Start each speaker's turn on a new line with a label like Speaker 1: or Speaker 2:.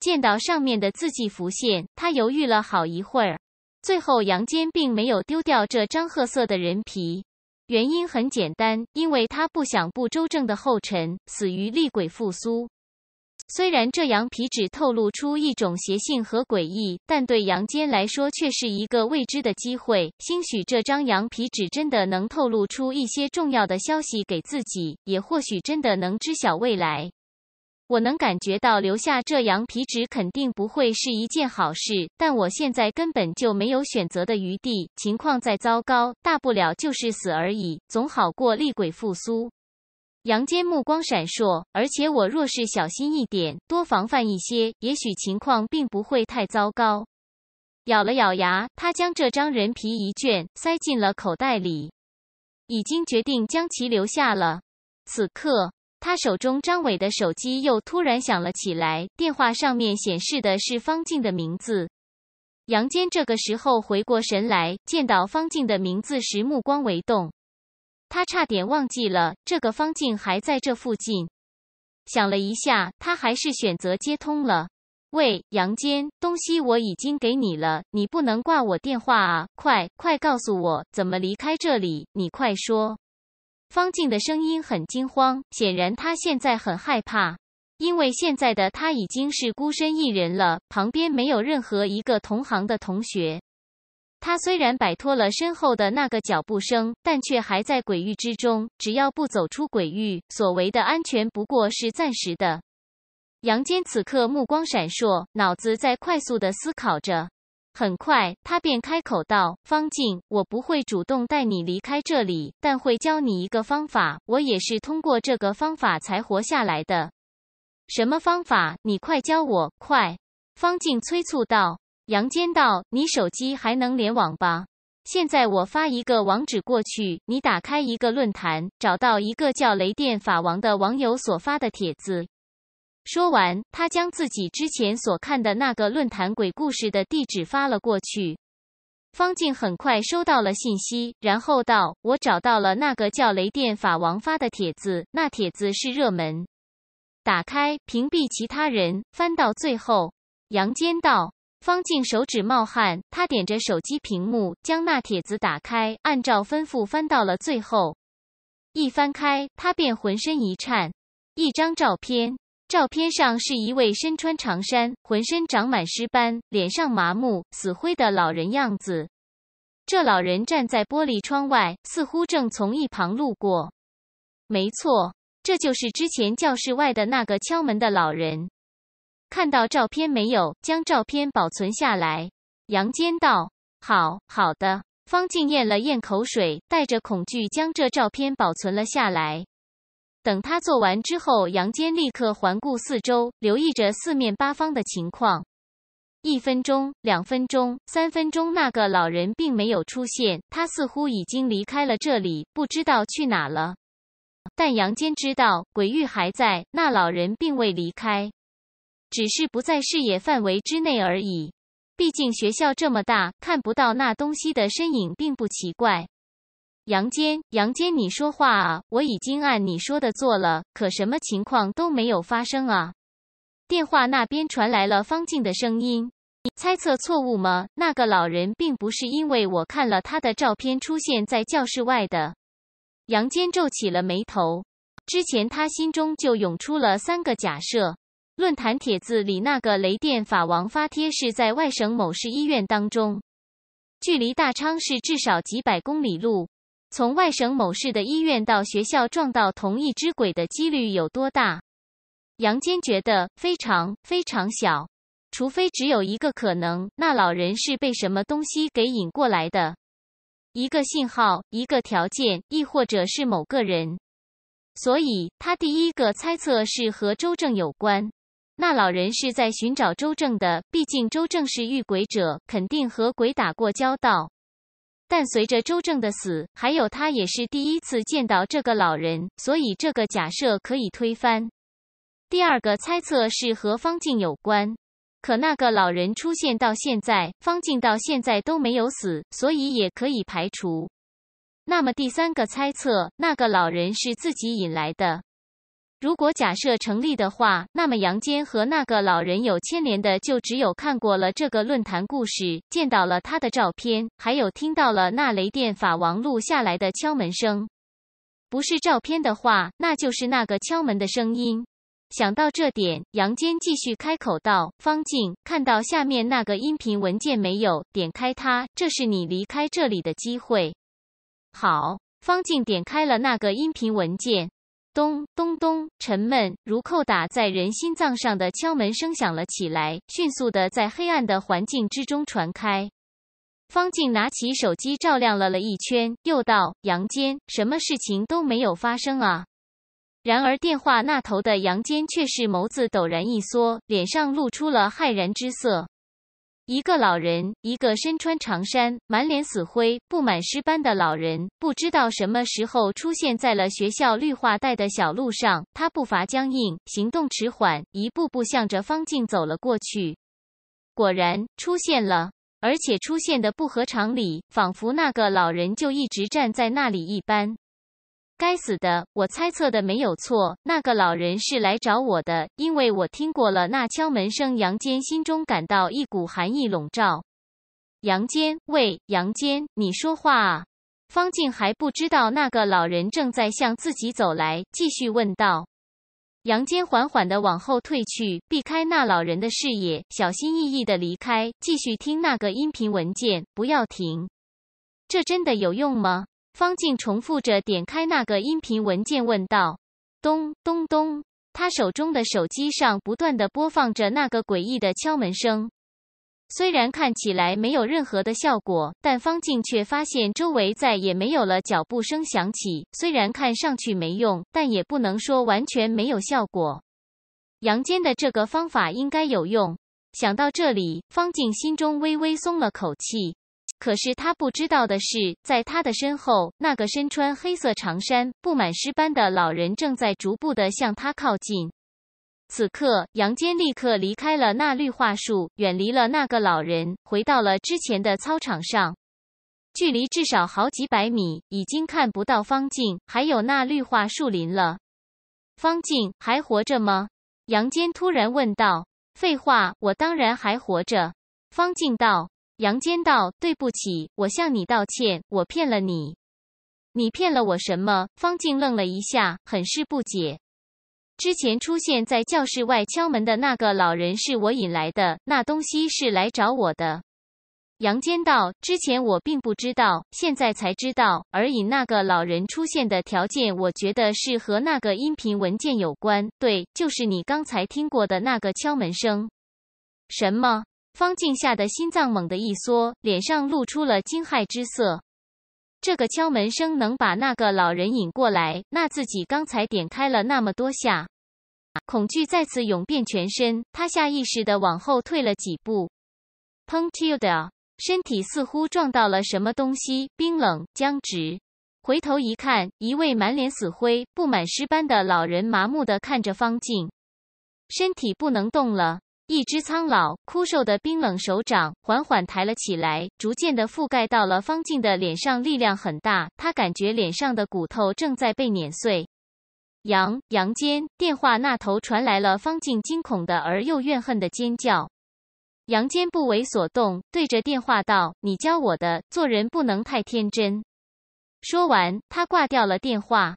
Speaker 1: 见到上面的字迹浮现，他犹豫了好一会儿。最后，杨坚并没有丢掉这张褐色的人皮。原因很简单，因为他不想步周正的后尘，死于厉鬼复苏。虽然这羊皮纸透露出一种邪性和诡异，但对杨坚来说却是一个未知的机会。兴许这张羊皮纸真的能透露出一些重要的消息给自己，也或许真的能知晓未来。我能感觉到留下这羊皮纸肯定不会是一件好事，但我现在根本就没有选择的余地。情况再糟糕，大不了就是死而已，总好过厉鬼复苏。杨坚目光闪烁，而且我若是小心一点，多防范一些，也许情况并不会太糟糕。咬了咬牙，他将这张人皮一卷塞进了口袋里，已经决定将其留下了。此刻。他手中张伟的手机又突然响了起来，电话上面显示的是方静的名字。杨坚这个时候回过神来，见到方静的名字时目光微动，他差点忘记了这个方静还在这附近。想了一下，他还是选择接通了。喂，杨坚，东西我已经给你了，你不能挂我电话啊！快快告诉我怎么离开这里，你快说。方静的声音很惊慌，显然她现在很害怕，因为现在的她已经是孤身一人了，旁边没有任何一个同行的同学。她虽然摆脱了身后的那个脚步声，但却还在鬼域之中。只要不走出鬼域，所谓的安全不过是暂时的。杨坚此刻目光闪烁，脑子在快速的思考着。很快，他便开口道：“方静，我不会主动带你离开这里，但会教你一个方法。我也是通过这个方法才活下来的。什么方法？你快教我！快！”方静催促道。杨坚道：“你手机还能联网吧？现在我发一个网址过去，你打开一个论坛，找到一个叫‘雷电法王’的网友所发的帖子。”说完，他将自己之前所看的那个论坛鬼故事的地址发了过去。方静很快收到了信息，然后道：“我找到了那个叫雷电法王发的帖子，那帖子是热门。打开，屏蔽其他人，翻到最后。”杨坚道。方静手指冒汗，他点着手机屏幕，将那帖子打开，按照吩咐翻到了最后。一翻开，他便浑身一颤，一张照片。照片上是一位身穿长衫、浑身长满尸斑、脸上麻木死灰的老人样子。这老人站在玻璃窗外，似乎正从一旁路过。没错，这就是之前教室外的那个敲门的老人。看到照片没有？将照片保存下来。杨坚道：“好好的。”方静咽了咽口水，带着恐惧将这照片保存了下来。等他做完之后，杨坚立刻环顾四周，留意着四面八方的情况。一分钟、两分钟、三分钟，那个老人并没有出现，他似乎已经离开了这里，不知道去哪了。但杨坚知道，鬼域还在，那老人并未离开，只是不在视野范围之内而已。毕竟学校这么大，看不到那东西的身影，并不奇怪。杨坚，杨坚，你说话啊！我已经按你说的做了，可什么情况都没有发生啊！电话那边传来了方静的声音：“你猜测错误吗？那个老人并不是因为我看了他的照片出现在教室外的。”杨坚皱起了眉头，之前他心中就涌出了三个假设：论坛帖子里那个雷电法王发帖是在外省某市医院当中，距离大昌市至少几百公里路。从外省某市的医院到学校撞到同一只鬼的几率有多大？杨坚觉得非常非常小，除非只有一个可能，那老人是被什么东西给引过来的，一个信号，一个条件，亦或者是某个人。所以他第一个猜测是和周正有关，那老人是在寻找周正的，毕竟周正是遇鬼者，肯定和鬼打过交道。但随着周正的死，还有他也是第一次见到这个老人，所以这个假设可以推翻。第二个猜测是和方静有关，可那个老人出现到现在，方静到现在都没有死，所以也可以排除。那么第三个猜测，那个老人是自己引来的。如果假设成立的话，那么杨坚和那个老人有牵连的，就只有看过了这个论坛故事，见到了他的照片，还有听到了那雷电法王录下来的敲门声。不是照片的话，那就是那个敲门的声音。想到这点，杨坚继续开口道：“方静，看到下面那个音频文件没有？点开它，这是你离开这里的机会。”好，方静点开了那个音频文件。咚咚咚！沉闷如叩打在人心脏上的敲门声响了起来，迅速的在黑暗的环境之中传开。方静拿起手机照亮了了一圈，又道：“杨坚，什么事情都没有发生啊？”然而电话那头的杨坚却是眸子陡然一缩，脸上露出了骇然之色。一个老人，一个身穿长衫、满脸死灰、布满尸斑的老人，不知道什么时候出现在了学校绿化带的小路上。他步伐僵硬，行动迟缓，一步步向着方静走了过去。果然出现了，而且出现的不合常理，仿佛那个老人就一直站在那里一般。该死的！我猜测的没有错，那个老人是来找我的，因为我听过了那敲门声。杨坚心中感到一股寒意笼罩。杨坚，喂，杨坚，你说话啊！方静还不知道那个老人正在向自己走来，继续问道。杨坚缓缓的往后退去，避开那老人的视野，小心翼翼的离开，继续听那个音频文件，不要停。这真的有用吗？方静重复着点开那个音频文件，问道：“咚咚咚！”他手中的手机上不断的播放着那个诡异的敲门声。虽然看起来没有任何的效果，但方静却发现周围再也没有了脚步声响起。虽然看上去没用，但也不能说完全没有效果。杨坚的这个方法应该有用。想到这里，方静心中微微松了口气。可是他不知道的是，在他的身后，那个身穿黑色长衫、布满尸斑的老人正在逐步地向他靠近。此刻，杨坚立刻离开了那绿化树，远离了那个老人，回到了之前的操场上，距离至少好几百米，已经看不到方静还有那绿化树林了。方静还活着吗？杨坚突然问道。“废话，我当然还活着。”方静道。杨坚道：“对不起，我向你道歉，我骗了你。你骗了我什么？”方静愣了一下，很是不解。之前出现在教室外敲门的那个老人是我引来的，那东西是来找我的。杨坚道：“之前我并不知道，现在才知道。而引那个老人出现的条件，我觉得是和那个音频文件有关。对，就是你刚才听过的那个敲门声。”什么？方静吓得心脏猛地一缩，脸上露出了惊骇之色。这个敲门声能把那个老人引过来？那自己刚才点开了那么多下，恐惧再次涌遍全身。他下意识的往后退了几步，砰！tilde，身体似乎撞到了什么东西，冰冷僵直。回头一看，一位满脸死灰、布满尸斑的老人，麻木的看着方静，身体不能动了。一只苍老、枯瘦的冰冷手掌缓缓抬了起来，逐渐的覆盖到了方静的脸上。力量很大，他感觉脸上的骨头正在被碾碎。杨杨坚电话那头传来了方静惊恐的而又怨恨的尖叫。杨坚不为所动，对着电话道：“你教我的，做人不能太天真。”说完，他挂掉了电话。